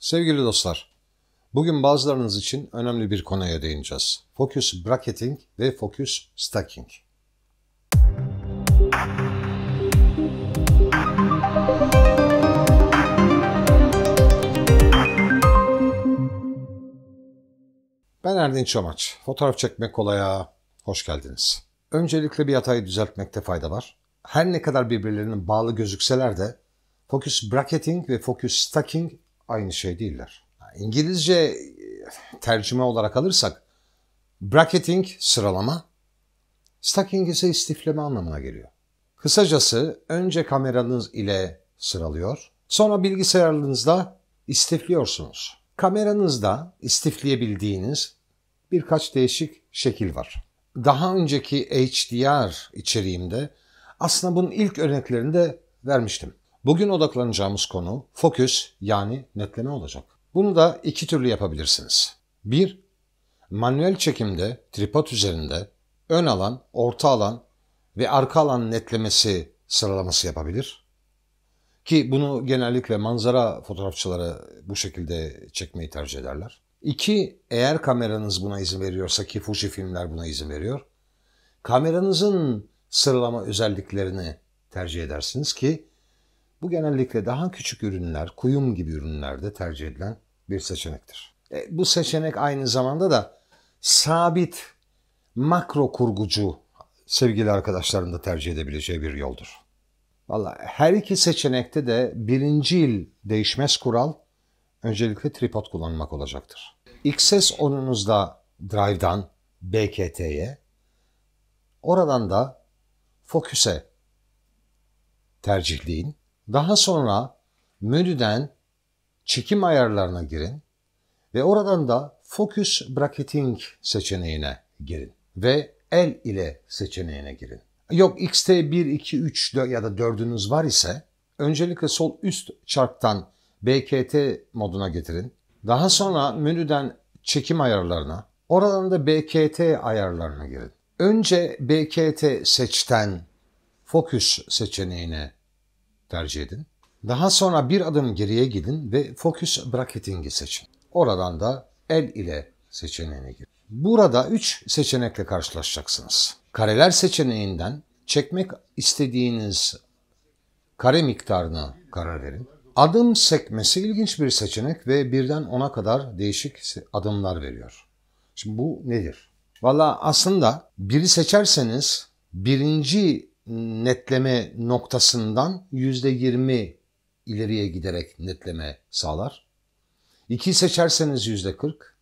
Sevgili dostlar, bugün bazılarınız için önemli bir konuya değineceğiz. Focus Bracketing ve Focus Stacking. Ben Erdin Çamaç. Fotoğraf çekmek kolaya hoş geldiniz. Öncelikle bir hatayı düzeltmekte fayda var. Her ne kadar birbirlerinin bağlı gözükseler de Focus Bracketing ve Focus Stacking aynı şey değiller. İngilizce e, tercüme olarak alırsak bracketing sıralama, stacking ise istifleme anlamına geliyor. Kısacası önce kameranız ile sıralıyor, sonra bilgisayarınızda istifliyorsunuz. Kameranızda istifleyebildiğiniz birkaç değişik şekil var. Daha önceki HDR içeriğimde aslında bunun ilk örneklerini de vermiştim. Bugün odaklanacağımız konu fokus yani netleme olacak. Bunu da iki türlü yapabilirsiniz. 1. Manuel çekimde tripod üzerinde ön alan, orta alan ve arka alan netlemesi sıralaması yapabilir. Ki bunu genellikle manzara fotoğrafçıları bu şekilde çekmeyi tercih ederler. 2. Eğer kameranız buna izin veriyorsa ki Fuji filmler buna izin veriyor. Kameranızın sıralama özelliklerini tercih edersiniz ki bu genellikle daha küçük ürünler, kuyum gibi ürünlerde tercih edilen bir seçenektir. E, bu seçenek aynı zamanda da sabit makro kurgucu sevgili arkadaşların da tercih edebileceği bir yoldur. Valla her iki seçenekte de birinci il değişmez kural öncelikle tripod kullanmak olacaktır. XS10'unuzda Drive'dan BKT'ye, oradan da Focus'e tercihleyin. Daha sonra menüden çekim ayarlarına girin ve oradan da Focus Bracketing seçeneğine girin ve el ile seçeneğine girin. Yok XT1, 2, 3 ya da 4'ünüz var ise öncelikle sol üst çarptan BKT moduna getirin. Daha sonra menüden çekim ayarlarına, oradan da BKT ayarlarına girin. Önce BKT seçten Focus seçeneğine tercih edin. Daha sonra bir adım geriye gidin ve Focus Bracketing'i seçin. Oradan da el ile seçeneğine gir. Burada 3 seçenekle karşılaşacaksınız. Kareler seçeneğinden çekmek istediğiniz kare miktarına karar verin. Adım sekmesi ilginç bir seçenek ve birden ona kadar değişik adımlar veriyor. Şimdi bu nedir? Valla aslında biri seçerseniz birinci netleme noktasından yüzde yirmi ileriye giderek netleme sağlar. 2'yi seçerseniz yüzde 40,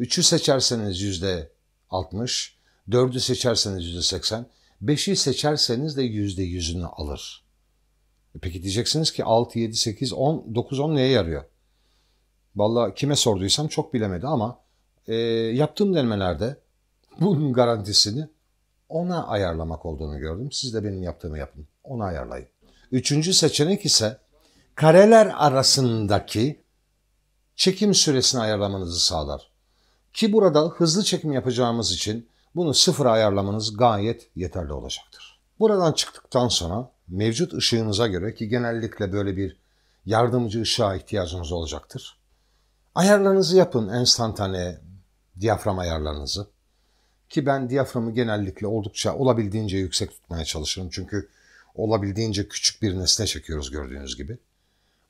3'ü seçerseniz yüzde 60, 4'ü seçerseniz yüzde 80, 5'i seçerseniz de yüzde yüzünü alır. E peki diyeceksiniz ki 6, 7, 8, 10, 9, 10 neye yarıyor? Valla kime sorduysam çok bilemedi ama e, yaptığım denemelerde bunun garantisini ona ayarlamak olduğunu gördüm. Siz de benim yaptığımı yapın. Onu ayarlayın. Üçüncü seçenek ise kareler arasındaki çekim süresini ayarlamanızı sağlar. Ki burada hızlı çekim yapacağımız için bunu sıfıra ayarlamanız gayet yeterli olacaktır. Buradan çıktıktan sonra mevcut ışığınıza göre ki genellikle böyle bir yardımcı ışığa ihtiyacınız olacaktır. Ayarlarınızı yapın enstantane diyafram ayarlarınızı. Ki ben diyaframı genellikle oldukça olabildiğince yüksek tutmaya çalışırım. Çünkü olabildiğince küçük bir nesne çekiyoruz gördüğünüz gibi.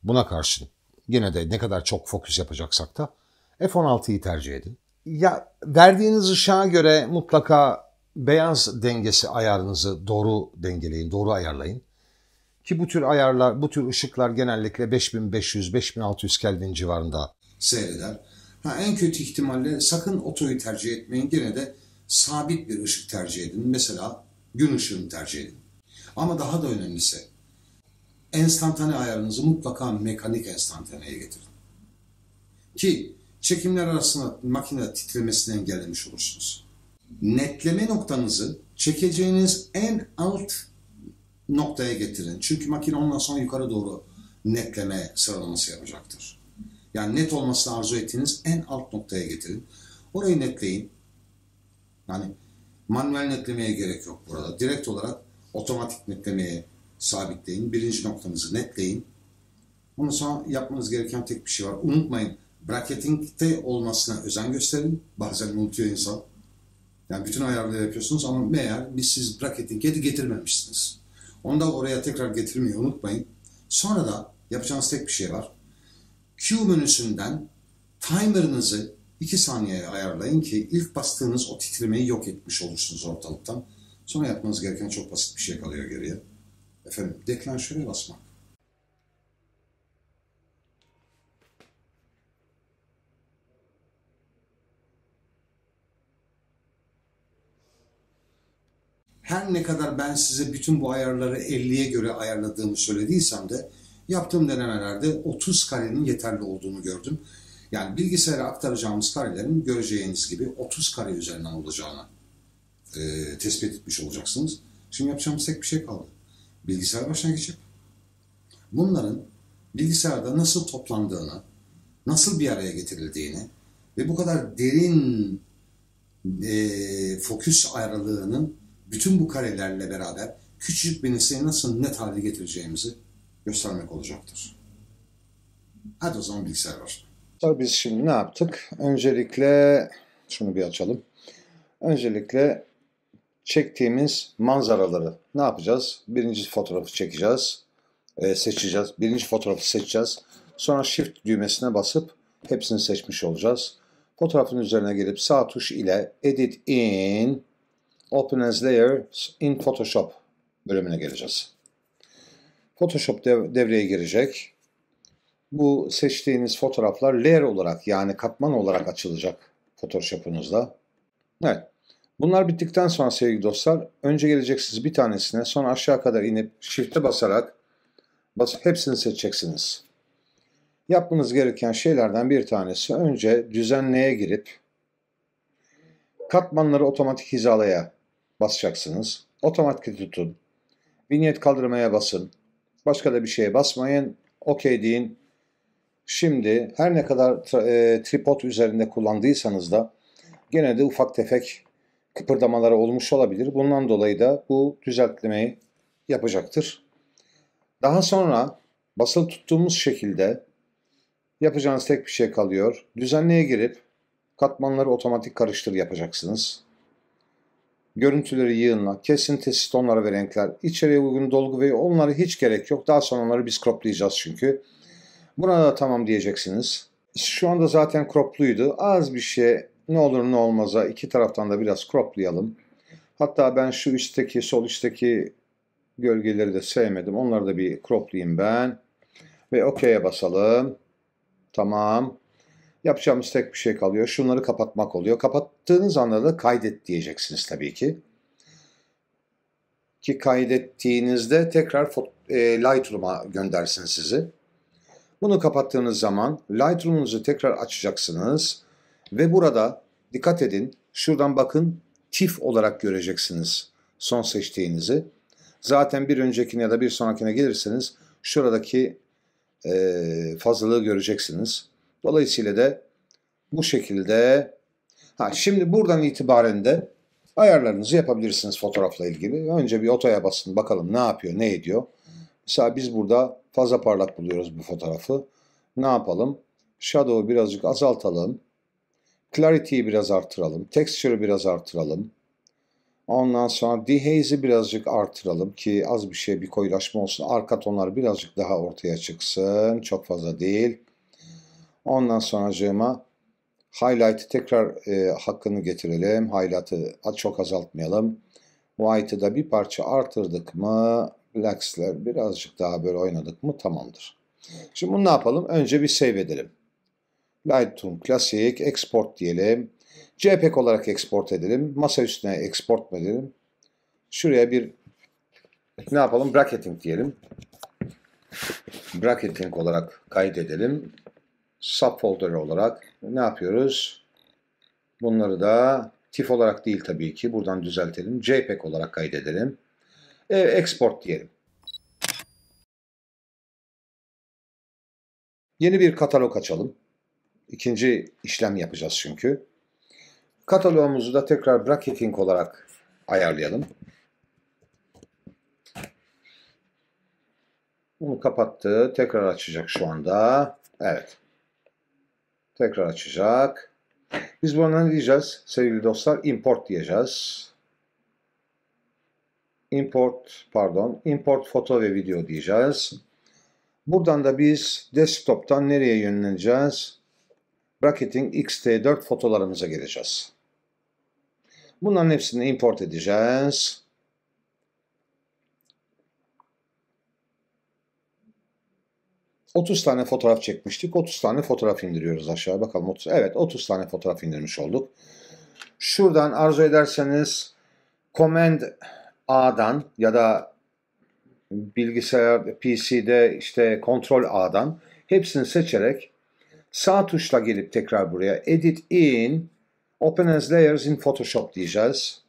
Buna karşın yine de ne kadar çok fokus yapacaksak da F-16'yı tercih edin. Ya verdiğiniz ışığa göre mutlaka beyaz dengesi ayarınızı doğru dengeleyin, doğru ayarlayın. Ki bu tür ayarlar, bu tür ışıklar genellikle 5500-5600 Kelvin civarında seyreder. Ha, en kötü ihtimalle sakın otoyu tercih etmeyin. Yine de sabit bir ışık tercih edin. Mesela gün ışığını tercih edin. Ama daha da önemlisi enstantane ayarınızı mutlaka mekanik enstantaneye getirin. Ki çekimler arasında makine titremesini engellemiş olursunuz. Netleme noktanızı çekeceğiniz en alt noktaya getirin. Çünkü makine ondan sonra yukarı doğru netleme sıralaması yapacaktır. Yani net olmasını arzu ettiğiniz en alt noktaya getirin. Orayı netleyin. Yani manuel netlemeye gerek yok burada. Direkt olarak otomatik netlemeye sabitleyin. Birinci noktanızı netleyin. Ondan sonra yapmanız gereken tek bir şey var. Unutmayın bracketing'de olmasına özen gösterin. Bazen unutuyor insan. Yani bütün ayarları yapıyorsunuz ama meğer biz siz bracketing'e getirmemişsiniz. Onu da oraya tekrar getirmeyi unutmayın. Sonra da yapacağınız tek bir şey var. Q menüsünden timer'ınızı 2 saniyeye ayarlayın ki ilk bastığınız o titremeyi yok etmiş olursunuz ortalıktan. Sonra yapmanız gereken çok basit bir şey kalıyor geriye. Efendim deklanşöre basmak. her ne kadar ben size bütün bu ayarları 50'ye göre ayarladığımı söylediysem de yaptığım denemelerde 30 karenin yeterli olduğunu gördüm. Yani bilgisayara aktaracağımız karelerin göreceğiniz gibi 30 kare üzerinden olacağını e, tespit etmiş olacaksınız. Şimdi yapacağımız tek bir şey kaldı. Bilgisayar başına geçip bunların bilgisayarda nasıl toplandığını, nasıl bir araya getirildiğini ve bu kadar derin e, fokus ayrılığının bütün bu karelerle beraber küçücük bir nesneyi nasıl net hale getireceğimizi göstermek olacaktır. Hadi o zaman bilgisayar başına arkadaşlar biz şimdi ne yaptık? Öncelikle şunu bir açalım. Öncelikle çektiğimiz manzaraları ne yapacağız? Birinci fotoğrafı çekeceğiz. E, seçeceğiz. Birinci fotoğrafı seçeceğiz. Sonra shift düğmesine basıp hepsini seçmiş olacağız. Fotoğrafın üzerine gelip sağ tuş ile edit in open as layers in photoshop bölümüne geleceğiz. Photoshop dev devreye girecek bu seçtiğiniz fotoğraflar layer olarak yani katman olarak açılacak Photoshop'unuzda. Evet. Bunlar bittikten sonra sevgili dostlar önce geleceksiniz bir tanesine sonra aşağı kadar inip shift'e basarak bas hepsini seçeceksiniz. Yapmanız gereken şeylerden bir tanesi önce düzenleye girip katmanları otomatik hizalaya basacaksınız. Otomatik tutun. Vinyet kaldırmaya basın. Başka da bir şeye basmayın. OK deyin. Şimdi her ne kadar e, tripod üzerinde kullandıysanız da gene de ufak tefek kıpırdamalar olmuş olabilir. Bundan dolayı da bu düzeltmeyi yapacaktır. Daha sonra basılı tuttuğumuz şekilde yapacağınız tek bir şey kalıyor. Düzenleye girip katmanları otomatik karıştır yapacaksınız. Görüntüleri yığınla, kesintisiz tonları ve renkler, içeriye uygun dolgu ve onları hiç gerek yok. Daha sonra onları biz croplayacağız çünkü. Buna da tamam diyeceksiniz. Şu anda zaten cropluydu. Az bir şey ne olur ne olmaza iki taraftan da biraz croplayalım. Hatta ben şu üstteki sol üstteki gölgeleri de sevmedim. Onları da bir croplayayım ben. Ve OK'ye basalım. Tamam. Yapacağımız tek bir şey kalıyor. Şunları kapatmak oluyor. Kapattığınız anda da kaydet diyeceksiniz tabii ki. Ki kaydettiğinizde tekrar e, Lightroom'a göndersin sizi. Bunu kapattığınız zaman Lightroom'unuzu tekrar açacaksınız ve burada dikkat edin şuradan bakın TIFF olarak göreceksiniz son seçtiğinizi. Zaten bir öncekine ya da bir sonrakine gelirseniz şuradaki e, fazlalığı göreceksiniz. Dolayısıyla da bu şekilde ha şimdi buradan itibaren de ayarlarınızı yapabilirsiniz fotoğrafla ilgili. Önce bir otoya basın bakalım ne yapıyor ne ediyor. Mesela biz burada fazla parlak buluyoruz bu fotoğrafı. Ne yapalım? Shadow'u birazcık azaltalım. Clarity'yi biraz artıralım. Texture'ı biraz artıralım. Ondan sonra dehaze'i birazcık artıralım ki az bir şey bir koyulaşma olsun. Arka tonlar birazcık daha ortaya çıksın. Çok fazla değil. Ondan sonra cığıma highlight'ı tekrar e, hakkını getirelim. Highlight'ı çok azaltmayalım. White'ı da bir parça artırdık mı Relax'la birazcık daha böyle oynadık mı tamamdır. Şimdi bunu ne yapalım? Önce bir save edelim. Lightroom Classic export diyelim. JPEG olarak export edelim. Masa üstüne export edelim. Şuraya bir ne yapalım? Bracketing diyelim. Bracketing olarak kaydedelim. Subfolder olarak ne yapıyoruz? Bunları da TIFF olarak değil tabii ki. Buradan düzeltelim. JPEG olarak kaydedelim e, export diyelim. Yeni bir katalog açalım. İkinci işlem yapacağız çünkü. Kataloğumuzu da tekrar bracketing olarak ayarlayalım. Bunu kapattı. Tekrar açacak şu anda. Evet. Tekrar açacak. Biz buna ne diyeceğiz sevgili dostlar? Import diyeceğiz import pardon import foto ve video diyeceğiz. Buradan da biz desktop'tan nereye yönleneceğiz? Bracketing xt4 fotolarımıza geleceğiz. Bunların hepsini import edeceğiz. Otuz tane fotoğraf çekmiştik. Otuz tane fotoğraf indiriyoruz aşağı. Bakalım. 30, evet otuz tane fotoğraf indirmiş olduk. Şuradan arzu ederseniz command A'dan ya da bilgisayar PC'de işte kontrol A'dan hepsini seçerek sağ tuşla gelip tekrar buraya edit in open as layers in Photoshop diyeceğiz.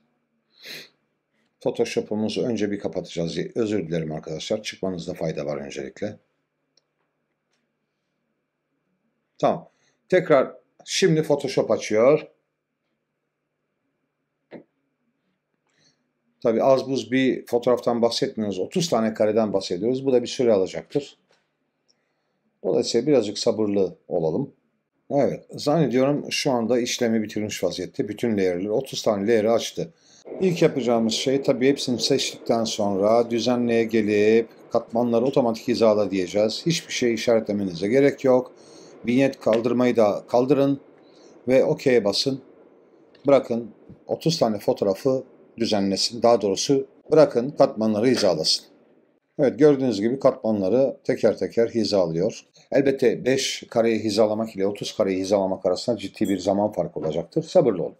Photoshop'umuzu önce bir kapatacağız. Özür dilerim arkadaşlar. Çıkmanızda fayda var öncelikle. Tamam. Tekrar şimdi Photoshop açıyor. Tabi az buz bir fotoğraftan bahsetmiyoruz. 30 tane kareden bahsediyoruz. Bu da bir süre alacaktır. Dolayısıyla birazcık sabırlı olalım. Evet zannediyorum şu anda işlemi bitirmiş vaziyette. Bütün layer'leri 30 tane layer'ı açtı. İlk yapacağımız şey tabii hepsini seçtikten sonra düzenleye gelip katmanları otomatik hizala diyeceğiz. Hiçbir şey işaretlemenize gerek yok. Vinyet kaldırmayı da kaldırın ve OK'ye basın. Bırakın 30 tane fotoğrafı düzenlesin. Daha doğrusu bırakın katmanları hizalasın. Evet gördüğünüz gibi katmanları teker teker hizalıyor. Elbette 5 kareyi hizalamak ile 30 kareyi hizalamak arasında ciddi bir zaman farkı olacaktır. Sabırlı olun.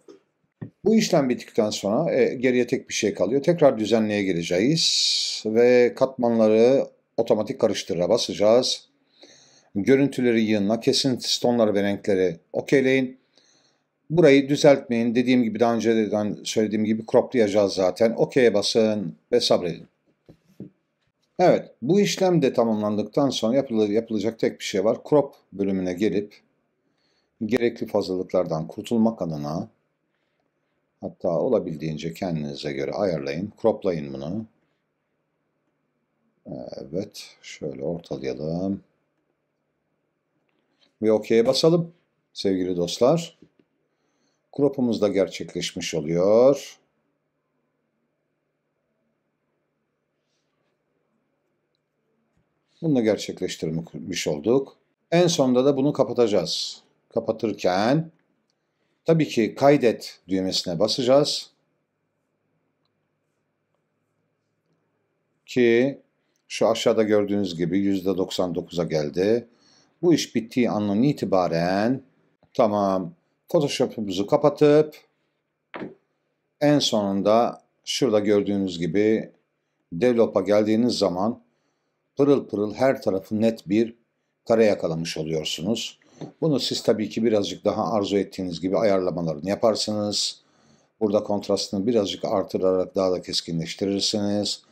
Bu işlem bittikten sonra e, geriye tek bir şey kalıyor. Tekrar düzenliğe gireceğiz ve katmanları otomatik karıştırıra basacağız. Görüntüleri yığınla, kesin tonları ve renkleri okeyleyin burayı düzeltmeyin. Dediğim gibi daha önceden söylediğim gibi croplayacağız zaten. OK'ye basın ve sabredin. Evet bu işlem de tamamlandıktan sonra yapılacak tek bir şey var. Crop bölümüne gelip gerekli fazlalıklardan kurtulmak adına hatta olabildiğince kendinize göre ayarlayın. Croplayın bunu. Evet şöyle ortalayalım. Ve OK'ye basalım sevgili dostlar grupumuzda gerçekleşmiş oluyor. Bunu gerçekleştirmiş olduk. En sonunda da bunu kapatacağız. Kapatırken tabii ki kaydet düğmesine basacağız. Ki şu aşağıda gördüğünüz gibi %99'a geldi. Bu iş bittiği anın itibaren tamam Photoshop'umuzu kapatıp en sonunda şurada gördüğünüz gibi Develop'a geldiğiniz zaman pırıl pırıl her tarafı net bir kare yakalamış oluyorsunuz. Bunu siz tabii ki birazcık daha arzu ettiğiniz gibi ayarlamalarını yaparsınız. Burada kontrastını birazcık artırarak daha da keskinleştirirsiniz.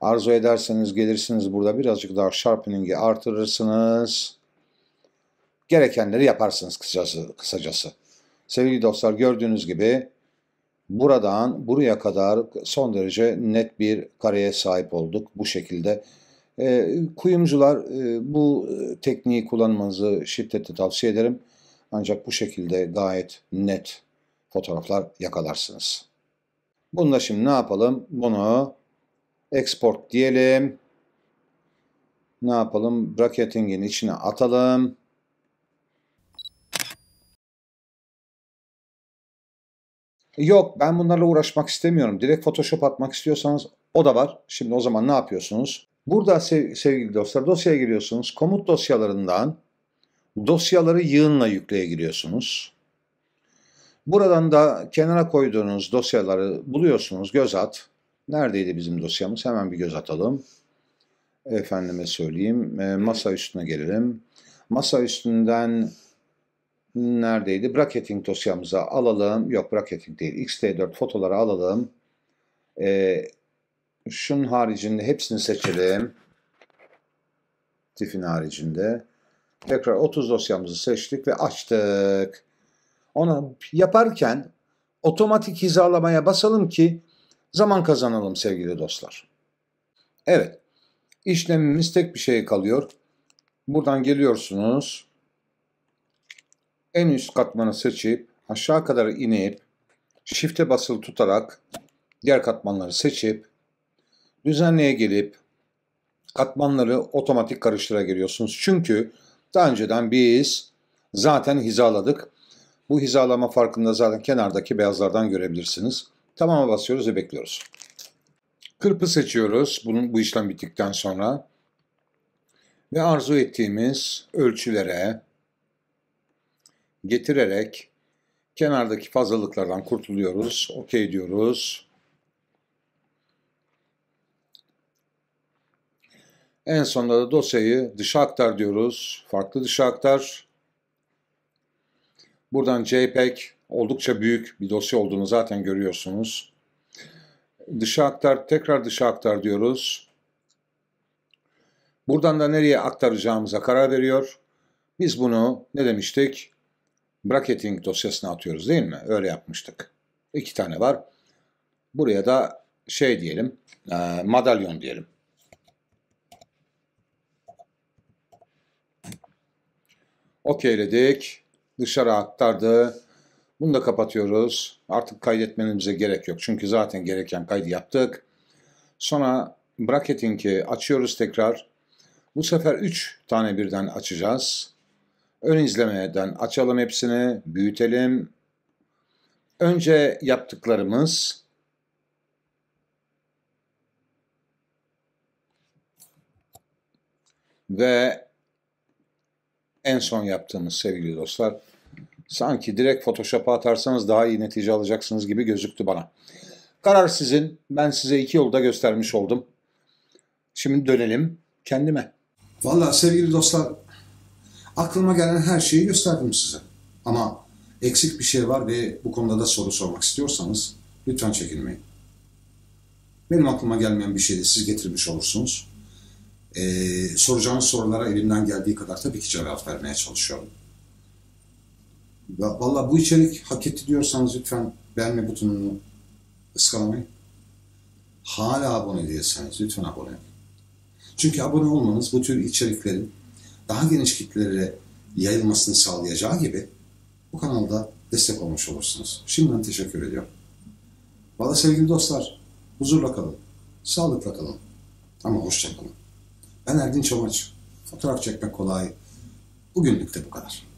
Arzu ederseniz gelirsiniz burada birazcık daha sharpening'i artırırsınız. Gerekenleri yaparsınız kısacası. kısacası. Sevgili dostlar gördüğünüz gibi buradan buraya kadar son derece net bir kareye sahip olduk bu şekilde. E, kuyumcular e, bu tekniği kullanmanızı şiddetle tavsiye ederim. Ancak bu şekilde gayet net fotoğraflar yakalarsınız. Bunda şimdi ne yapalım? Bunu export diyelim. Ne yapalım? Bracketing'in içine atalım. Yok ben bunlarla uğraşmak istemiyorum. Direkt Photoshop atmak istiyorsanız o da var. Şimdi o zaman ne yapıyorsunuz? Burada sev sevgili dostlar dosyaya giriyorsunuz. Komut dosyalarından dosyaları yığınla yükleye giriyorsunuz. Buradan da kenara koyduğunuz dosyaları buluyorsunuz. Göz at. Neredeydi bizim dosyamız? Hemen bir göz atalım. Efendime söyleyeyim. E, masa üstüne gelelim. Masa üstünden neredeydi? Bracketing dosyamıza alalım. Yok bracketing değil. XT4 fotoları alalım. Ee, şunun haricinde hepsini seçelim. Tif'in haricinde. Tekrar 30 dosyamızı seçtik ve açtık. Onu yaparken otomatik hizalamaya basalım ki zaman kazanalım sevgili dostlar. Evet. İşlemimiz tek bir şey kalıyor. Buradan geliyorsunuz en üst katmanı seçip aşağı kadar inip shift'e basılı tutarak diğer katmanları seçip düzenleye gelip katmanları otomatik karıştıra giriyorsunuz. Çünkü daha önceden biz zaten hizaladık. Bu hizalama farkında zaten kenardaki beyazlardan görebilirsiniz. Tamama basıyoruz ve bekliyoruz. Kırpı seçiyoruz bunun, bu işlem bittikten sonra. Ve arzu ettiğimiz ölçülere, getirerek kenardaki fazlalıklardan kurtuluyoruz. Okey diyoruz. En sonunda da dosyayı dışa aktar diyoruz. Farklı dışa aktar. Buradan JPEG oldukça büyük bir dosya olduğunu zaten görüyorsunuz. Dışa aktar, tekrar dışa aktar diyoruz. Buradan da nereye aktaracağımıza karar veriyor. Biz bunu ne demiştik? bracketing dosyasına atıyoruz değil mi? Öyle yapmıştık. İki tane var. Buraya da şey diyelim, e, madalyon diyelim. Okeyledik. Dışarı aktardı. Bunu da kapatıyoruz. Artık kaydetmenize gerek yok. Çünkü zaten gereken kaydı yaptık. Sonra bracketing'i açıyoruz tekrar. Bu sefer 3 tane birden açacağız. Ön izlemeden açalım hepsini, büyütelim. Önce yaptıklarımız ve en son yaptığımız sevgili dostlar sanki direkt Photoshop'a atarsanız daha iyi netice alacaksınız gibi gözüktü bana. Karar sizin. Ben size iki yolda göstermiş oldum. Şimdi dönelim kendime. Valla sevgili dostlar Aklıma gelen her şeyi gösterdim size. Ama eksik bir şey var ve bu konuda da soru sormak istiyorsanız lütfen çekinmeyin. Benim aklıma gelmeyen bir şey de siz getirmiş olursunuz. Ee, soracağınız sorulara elimden geldiği kadar tabii ki cevap vermeye çalışıyorum. Valla bu içerik hak etti diyorsanız lütfen beğenme butonunu ıskalamayın. Hala abone değilseniz lütfen abone olun. Çünkü abone olmanız bu tür içeriklerin daha geniş kitlelere yayılmasını sağlayacağı gibi bu kanalda destek olmuş olursunuz. Şimdiden teşekkür ediyorum. Valla sevgili dostlar, huzurla kalın, sağlıkla kalın ama hoşçakalın. Ben Erdin Çomaç, fotoğraf çekmek kolay. Bugünlük de bu kadar.